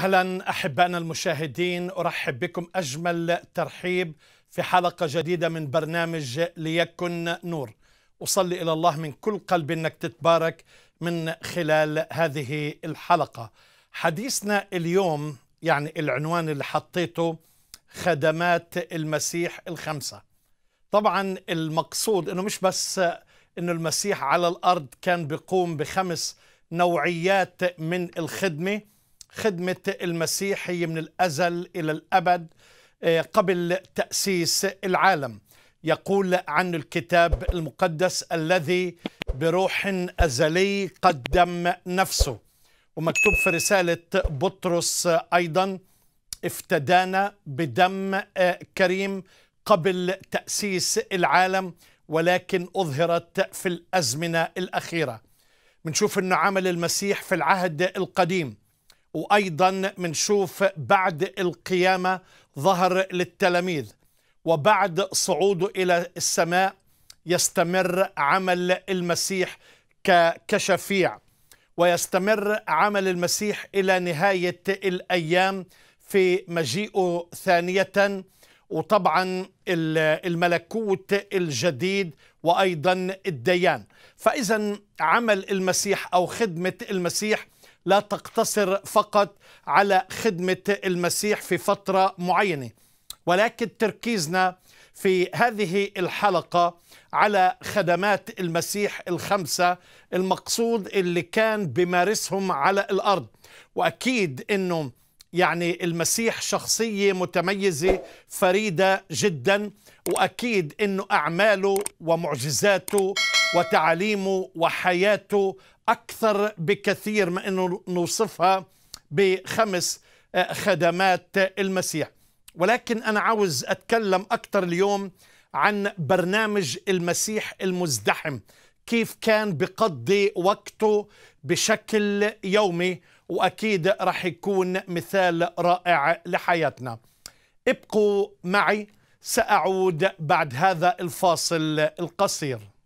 اهلا احبائنا المشاهدين ارحب بكم اجمل ترحيب في حلقه جديده من برنامج ليكن نور اصلي الى الله من كل قلب انك تتبارك من خلال هذه الحلقه حديثنا اليوم يعني العنوان اللي حطيته خدمات المسيح الخمسه طبعا المقصود انه مش بس انه المسيح على الارض كان بيقوم بخمس نوعيات من الخدمه خدمة المسيح هي من الأزل إلى الأبد آه، قبل تأسيس العالم يقول عن الكتاب المقدس الذي بروح أزلي قدم نفسه ومكتوب في رسالة بطرس أيضا افتدانا بدم آه، كريم قبل تأسيس العالم ولكن أظهرت في الأزمنة الأخيرة بنشوف أنه عمل المسيح في العهد القديم وأيضا منشوف بعد القيامة ظهر للتلاميذ وبعد صعوده إلى السماء يستمر عمل المسيح كشفيع ويستمر عمل المسيح إلى نهاية الأيام في مجيئه ثانية وطبعا الملكوت الجديد وأيضا الديان فإذا عمل المسيح أو خدمة المسيح لا تقتصر فقط على خدمة المسيح في فترة معينة ولكن تركيزنا في هذه الحلقة على خدمات المسيح الخمسة المقصود اللي كان بمارسهم على الأرض وأكيد أنه يعني المسيح شخصية متميزة فريدة جدا وأكيد أنه أعماله ومعجزاته وتعاليمه وحياته أكثر بكثير ما أنه نوصفها بخمس آه، خدمات المسيح ولكن أنا عاوز أتكلم أكثر اليوم عن برنامج المسيح المزدحم كيف كان بقضي وقته بشكل يومي وأكيد رح يكون مثال رائع لحياتنا ابقوا معي سأعود بعد هذا الفاصل القصير